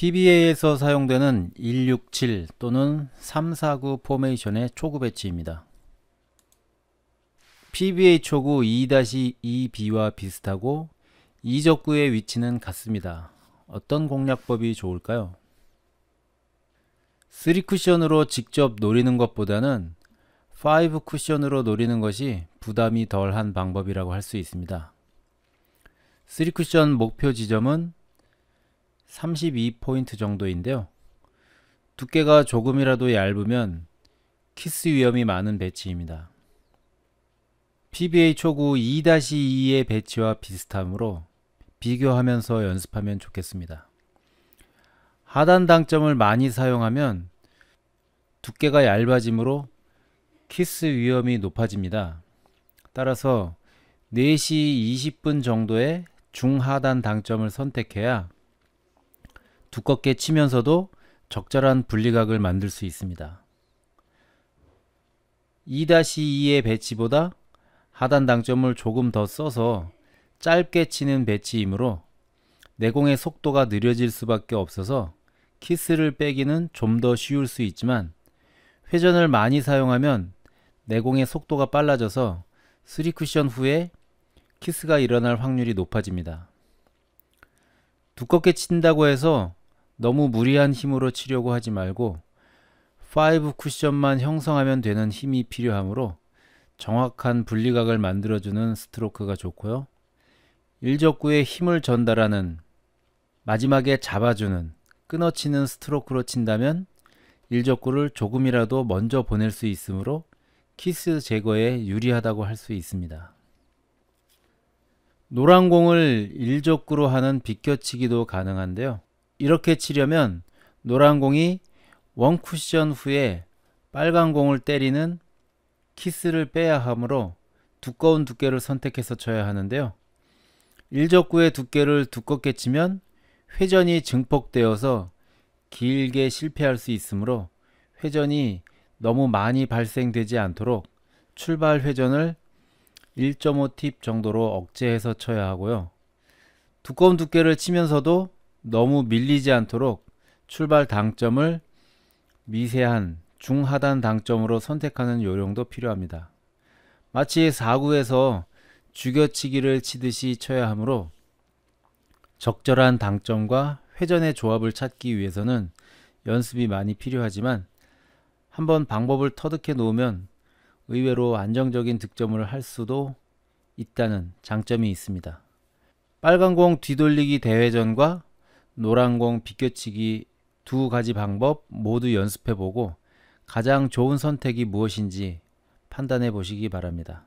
PBA에서 사용되는 167 또는 349 포메이션의 초구 배치입니다. PBA 초구 2-2B와 비슷하고 이적구의 위치는 같습니다. 어떤 공략법이 좋을까요? 3쿠션으로 직접 노리는 것보다는 5쿠션으로 노리는 것이 부담이 덜한 방법이라고 할 수 있습니다. 3쿠션 목표 지점은 32포인트 정도인데요. 두께가 조금이라도 얇으면 키스 위험이 많은 배치입니다. PBA 초구 2-2의 배치와 비슷하므로 비교하면서 연습하면 좋겠습니다. 하단 당점을 많이 사용하면 두께가 얇아지므로 키스 위험이 높아집니다. 따라서 4시 20분 정도에 중하단 당점을 선택해야 두껍게 치면서도 적절한 분리각을 만들 수 있습니다. 2-2의 배치보다 하단 당점을 조금 더 써서 짧게 치는 배치이므로 내공의 속도가 느려질 수밖에 없어서 키스를 빼기는 좀 더 쉬울 수 있지만 회전을 많이 사용하면 내공의 속도가 빨라져서 3쿠션 후에 키스가 일어날 확률이 높아집니다. 두껍게 친다고 해서 너무 무리한 힘으로 치려고 하지 말고 5 쿠션만 형성하면 되는 힘이 필요하므로 정확한 분리각을 만들어주는 스트로크가 좋고요. 일적구에 힘을 전달하는 마지막에 잡아주는 끊어치는 스트로크로 친다면 일적구를 조금이라도 먼저 보낼 수 있으므로 키스 제거에 유리하다고 할 수 있습니다. 노란 공을 일적구로 하는 비껴치기도 가능한데요. 이렇게 치려면 노란 공이 원 쿠션 후에 빨간 공을 때리는 키스를 빼야 하므로 두꺼운 두께를 선택해서 쳐야 하는데요. 일적구의 두께를 두껍게 치면 회전이 증폭되어서 길게 실패할 수 있으므로 회전이 너무 많이 발생되지 않도록 출발 회전을 1.5팁 정도로 억제해서 쳐야 하고요. 두꺼운 두께를 치면서도 너무 밀리지 않도록 출발 당점을 미세한 중하단 당점으로 선택하는 요령도 필요합니다. 마치 사구에서 죽여치기를 치듯이 쳐야 하므로 적절한 당점과 회전의 조합을 찾기 위해서는 연습이 많이 필요하지만 한번 방법을 터득해 놓으면 의외로 안정적인 득점을 할 수도 있다는 장점이 있습니다. 빨간 공 뒤돌리기 대회전과 노란공 비껴치기 두 가지 방법 모두 연습해 보고 가장 좋은 선택이 무엇인지 판단해 보시기 바랍니다.